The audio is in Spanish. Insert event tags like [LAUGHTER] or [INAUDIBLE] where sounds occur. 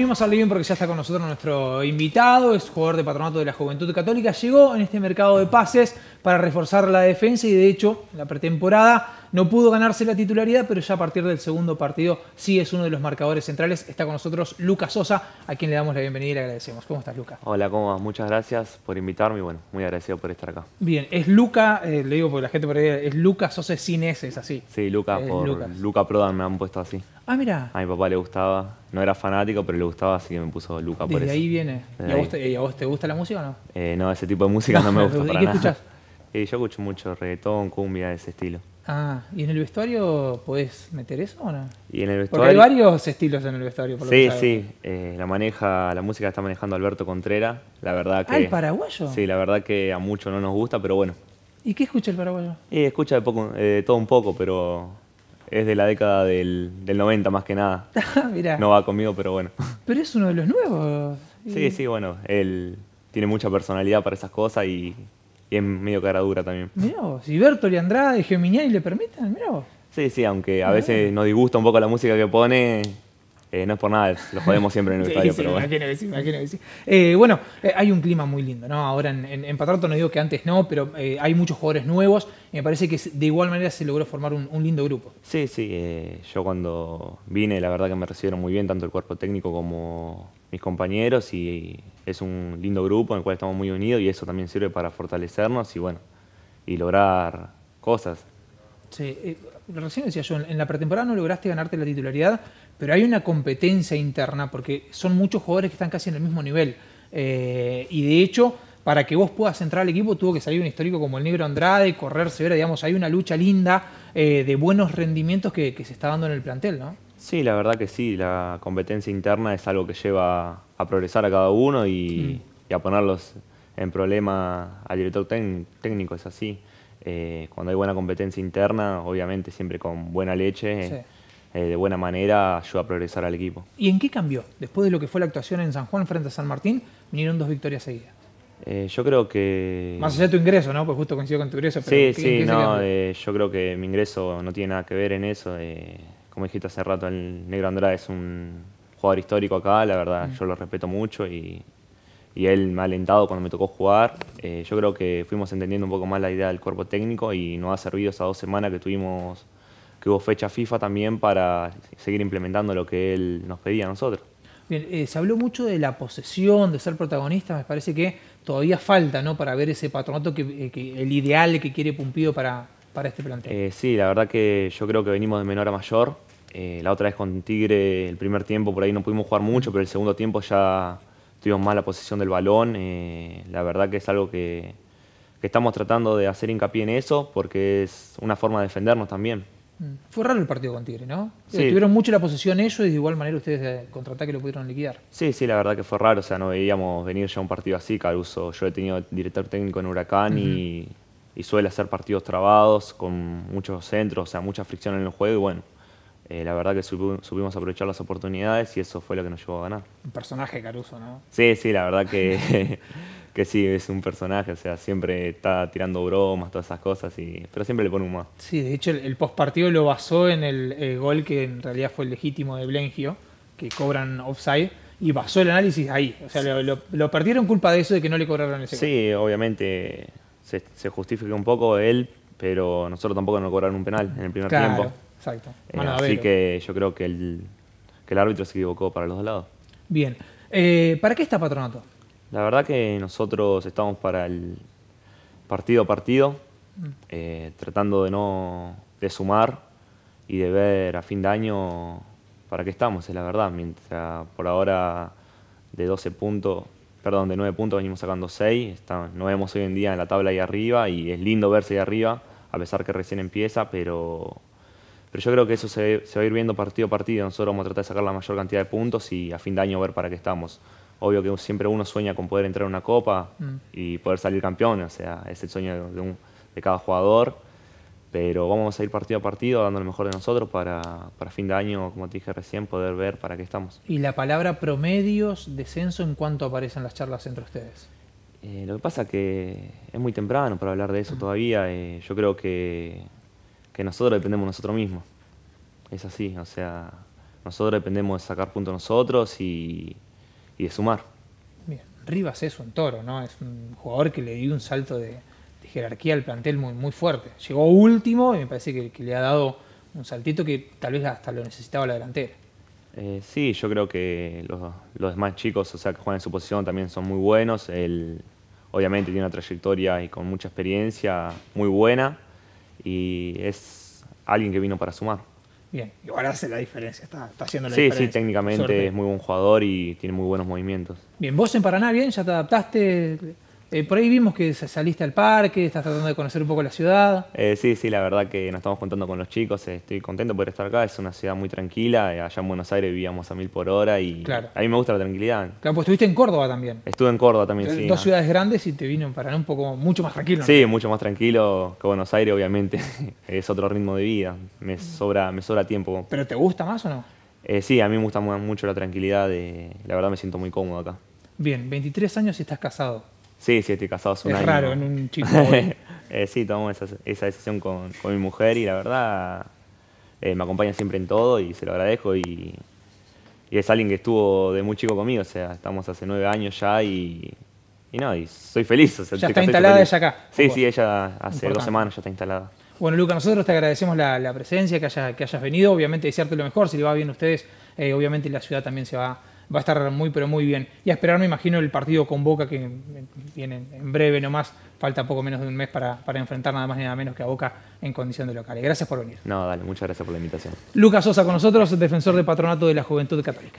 Venimos al living porque ya está con nosotros nuestro invitado, es jugador de patronato de la Juventud Católica, llegó en este mercado de pases para reforzar la defensa y de hecho en la pretemporada no pudo ganarse la titularidad, pero ya a partir del segundo partido sí es uno de los marcadores centrales. Está con nosotros Lucas Sosa, a quien le damos la bienvenida y le agradecemos. ¿Cómo estás, Lucas? Hola, ¿cómo vas? Muchas gracias por invitarme y bueno, muy agradecido por estar acá. Bien, es Luca, eh, le digo porque la gente por ahí, es Lucas Sosa sin S, es así. Sí, Luca, por Lucas. Luca Prodan me han puesto así. Ah, mira. A mi papá le gustaba. No era fanático, pero le gustaba, así que me puso Luca por eso. ahí viene. ¿Y, a ahí. Vos ¿y a vos te gusta la música o no? Eh, no, ese tipo de música no, me [LAUGHS] gusta ¿Y para qué escuchas? [LAUGHS] Eh, yo escucho mucho reggaetón, cumbia, ese estilo. Ah, ¿y en el vestuario podés meter eso o no? Y en el vestuario... Porque hay varios estilos en el vestuario, por lo Sí, sí. Eh, la maneja, la música está manejando Alberto Contrera. La verdad que... ¿Ah, el paraguayo? Sí, la verdad que a muchos no nos gusta, pero bueno. ¿Y qué escucha el paraguayo? Eh, escucha de, poco, eh, todo un poco, pero es de la década del, 90 más que nada. [LAUGHS] Ah, no va conmigo, pero bueno. Pero es uno de los nuevos. Sí, sí, bueno. Él tiene mucha personalidad para esas cosas y, y es medio cara dura también. Mirá vos, y Bertoli, Andrade, Geminiani le permitan, mirá vos. Sí, sí, aunque a veces nos disgusta un poco la música que pone, eh, no es por nada, lo jodemos siempre en el [LAUGHS] estadio, pero bueno. sí, sí. Eh, bueno, eh, hay un clima muy lindo, ¿no? Ahora en, en, no digo que antes no, pero hay muchos jugadores nuevos y me parece que de igual manera se logró formar un, lindo grupo. Sí, sí. yo cuando vine, la verdad que me recibieron muy bien, tanto el cuerpo técnico como mis compañeros, y es un lindo grupo en el cual estamos muy unidos y eso también sirve para fortalecernos y bueno, y lograr cosas. Sí, recién decía yo, en la pretemporada no lograste ganarte la titularidad, pero hay una competencia interna porque son muchos jugadores que están casi en el mismo nivel. Eh, y de hecho, para que vos puedas entrar al equipo tuvo que salir un histórico como el Negro Andrade, correr severa, digamos, hay una lucha linda eh, de buenos rendimientos que, se está dando en el plantel, ¿no? Sí, la verdad que sí, la competencia interna es algo que lleva a progresar a cada uno y, mm. y a ponerlos en problema al director técnico, es así. Eh, cuando hay buena competencia interna, obviamente siempre con buena leche, eh, de buena manera, ayuda a progresar al equipo. ¿Y en qué cambió? Después de lo que fue la actuación en San Juan frente a San Martín, vinieron dos victorias seguidas. Eh, yo creo que... Más allá de tu ingreso, ¿no? Pues justo coincido con tu ingreso. sí, sí, no, yo creo que mi ingreso no tiene nada que ver en eso. como dijiste hace rato, el Negro Andrade es un jugador histórico acá, la verdad, mm. yo lo respeto mucho y, y él me ha alentado cuando me tocó jugar. Eh, yo creo que fuimos entendiendo un poco más la idea del cuerpo técnico y nos ha servido esas dos semanas que tuvimos, que hubo fecha FIFA también para seguir implementando lo que él nos pedía a nosotros. Bien, eh, se habló mucho de la posesión, de ser protagonista, me parece que todavía falta, ¿no? Para ver ese patronato, que, eh, el ideal que quiere Pumpido para, para este plantel. sí, la verdad que yo creo que venimos de menor a mayor. la otra vez con Tigre, el primer tiempo por ahí no pudimos jugar mucho, pero el segundo tiempo ya tuvimos mala posición del balón. Eh, la verdad que es algo que, estamos tratando de hacer hincapié en eso porque es una forma de defendernos también. Mm. Fue raro el partido con Tigre, ¿no? Sí. Eh, tuvieron mucho la posición ellos y de igual manera ustedes de eh, contraataque lo pudieron liquidar. Sí, sí, la verdad que fue raro. O sea, no veíamos venir ya un partido así, Caruso. Yo he tenido director técnico en Huracán y, y suele hacer partidos trabados con muchos centros, o sea, mucha fricción en el juego y bueno. Eh, la verdad que supimos aprovechar las oportunidades y eso fue lo que nos llevó a ganar. Un personaje Caruso, ¿no? Sí, sí, la verdad que, [LAUGHS] que sí, es un personaje, o sea, siempre está tirando bromas, todas esas cosas, y, pero siempre le pone un más Sí, de hecho el, postpartido post lo basó en el, eh, gol que en realidad fue el legítimo de Blengio, que cobran offside y basó el análisis ahí. O sea, lo, lo, perdieron culpa de eso de que no le cobraron ese Sí, obviamente se, justifica un poco él, pero nosotros tampoco nos cobraron un penal en el primer claro. tiempo. Exacto. Eh, así que yo creo que el, que el árbitro se equivocó para los dos lados. Bien. Eh, ¿Para qué está Patronato? La verdad que nosotros estamos para el partido a partido, mm. eh, tratando de no de sumar y de ver a fin de año para qué estamos, es la verdad. Mientras por ahora de 12 puntos, perdón, de 9 puntos venimos sacando 6, no nos vemos hoy en día en la tabla ahí arriba y es lindo verse ahí arriba, a pesar que recién empieza, pero pero yo creo que eso se, va a ir viendo partido a partido. Nosotros vamos a tratar de sacar la mayor cantidad de puntos y a fin de año ver para qué estamos. Obvio que siempre uno sueña con poder entrar a una copa mm. y poder salir campeón, o sea, es el sueño de, cada jugador. Pero vamos a ir partido a partido, dando lo mejor de nosotros para, para fin de año, como te dije recién, poder ver para qué estamos. ¿Y la palabra promedios, descenso, en cuánto aparecen las charlas entre ustedes? Eh, lo que pasa es que es muy temprano para hablar de eso mm. todavía. Eh, yo creo que que nosotros dependemos de nosotros mismos. Es así, o sea, nosotros dependemos de sacar puntos nosotros y, de sumar. Bien, Rivas es un toro, ¿no? Es un jugador que le dio un salto de, jerarquía al plantel muy, muy fuerte. Llegó último y me parece que, le ha dado un saltito que tal vez hasta lo necesitaba la delantera. Eh, sí, yo creo que los, los demás chicos, o sea, que juegan en su posición también son muy buenos. Él obviamente tiene una trayectoria y con mucha experiencia muy buena y es alguien que vino para sumar. Bien, igual hace la diferencia, está, está haciendo la sí, Sí, sí, técnicamente es muy buen jugador y tiene muy buenos movimientos. Bien, vos en Paraná, bien, ya te adaptaste, eh, por ahí vimos que saliste al parque, estás tratando de conocer un poco la ciudad. Eh, sí, sí, la verdad que nos estamos juntando con los chicos, eh, estoy contento por estar acá, es una ciudad muy tranquila, allá en Buenos Aires vivíamos a mil por hora y a mí me gusta la tranquilidad. Claro, pues estuviste en Córdoba también. Estuve en Córdoba también, sí. Dos ciudades grandes y te vino para un poco mucho más tranquilo. Sí, mucho más tranquilo que Buenos Aires, obviamente, [LAUGHS] es otro ritmo de vida, me sobra, me sobra tiempo. ¿Pero te gusta más o no? sí, a mí me gusta mucho la tranquilidad, la verdad me siento muy cómodo acá. Bien, 23 años y estás casado. Sí, sí, estoy casado hace un es año. raro en un chico. [LAUGHS] Eh, sí, tomamos esa, decisión con, mi mujer y la verdad eh, me acompaña siempre en todo y se lo agradezco. Y, es alguien que estuvo de muy chico conmigo, o sea, estamos hace nueve años ya y, no, y soy feliz. ya está instalada ella acá. Sí, sí, ella hace dos semanas ya está instalada. Bueno, Luca, nosotros te agradecemos la, presencia, que, hayas venido. Obviamente, desearte lo mejor. Si le va bien a ustedes, eh, obviamente la ciudad también se va va a estar muy pero muy bien. Y a esperar, me imagino, el partido con Boca que viene en breve nomás, falta poco menos de un mes para, enfrentar nada más ni nada menos que a Boca en condición de local. gracias por venir. No, dale, muchas gracias por la invitación. Lucas Sosa con nosotros, defensor de patronato de la Juventud Católica.